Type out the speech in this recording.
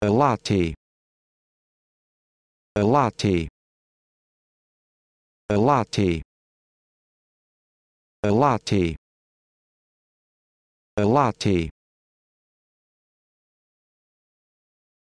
a latte a latte a latte a latte a latte